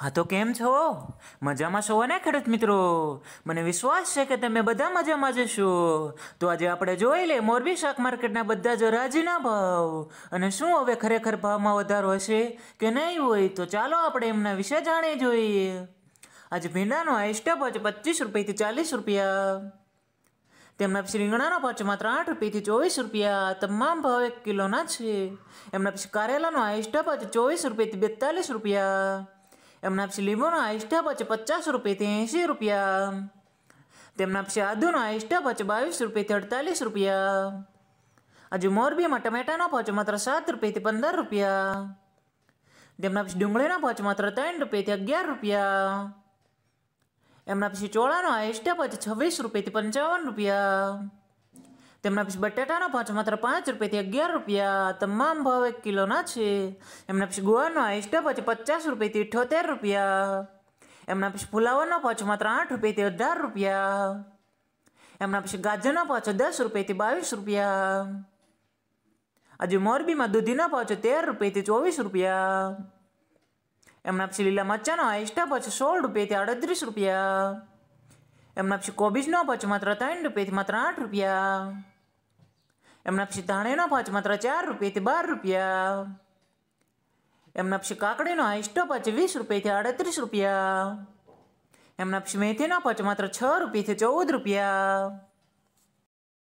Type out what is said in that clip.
હા તો કેમ છો મજામાં છો ને ખેડૂત મિત્રો મને વિશ્વાસ છે કે તમે બધા મજામાં જશો તો આજે આપણે જોઈ લે મોરબી શાક માર્કેટના બધા જ રાજીના ભાવ અને શું હવે ખરેખર ભાવમાં વધારો હશે કે નહીં હોય તો ચાલો આપણે એમના વિશે જાણી જોઈએ આજે ભીંડાનો હાઈસ્ટ ભાવ છે પચીસ રૂપિયાથી ચાલીસ રૂપિયા તેમના પછી રીંગણાના ભાવ છે રૂપિયાથી ચોવીસ રૂપિયા તમામ ભાવ એક કિલોના છે એમના પછી કારેલાનો હાઈસ્ટ ભાવ ચોવીસ રૂપિયાથી બેતાલીસ રૂપિયા એમના પછી લીંબુનો આઈસ્ટા બચે પચાસ રૂપિયાથી એંશી રૂપિયા તેમના પછી આદુનો આઈસ્ટા બચે બાવીસ રૂપિયાથી અડતાલીસ રૂપિયા હજુ મોરબીમાં ટમેટાનો પહોંચ માત્ર સાત રૂપિયાથી પંદર રૂપિયા તેમના પછી ડુંગળીનો પહોંચે માત્ર ત્રણ રૂપિયાથી અગિયાર રૂપિયા એમના પછી ચોળાનો આઈસ્ટા બચે છવ્વીસ રૂપિયાથી પંચાવન રૂપિયા તેમના પછી બટેટાના પાંચ માત્ર પાંચ રૂપિયાથી અગિયાર રૂપિયા તમામ ભાવ એક કિલોના છે એમના પછી ગોવાનો આઈસ્ટા પછી પચાસ રૂપિયાથી ઇઠ્યોતેર રૂપિયા એમના પછી ફુલાવાનો પાંચ માત્ર આઠ રૂપિયાથી અઢાર રૂપિયા એમના પછી ગાજરના પાંચો દસ રૂપિયાથી બાવીસ રૂપિયા આજે મોરબીમાં દૂધીના પાંચો તેર રૂપિયાથી ચોવીસ રૂપિયા એમના પછી લીલા મરચાનો આઈસ્ટા પાંચો સોળ રૂપિયાથી અડત્રીસ રૂપિયા એમના પછી કોબીજનો ભાવ માત્ર ત્રણ રૂપિયાથી માત્ર આઠ રૂપિયા એમના પછી ધાણેનો ભાવ માત્ર ચાર રૂપિયાથી બાર રૂપિયા એમના પછી કાકડીનો હાઈસ્ટો ભાવ વીસ રૂપિયાથી આડત્રીસ રૂપિયા એમના પછી મેથીનો ભાવ માત્ર છ રૂપિયાથી ચૌદ રૂપિયા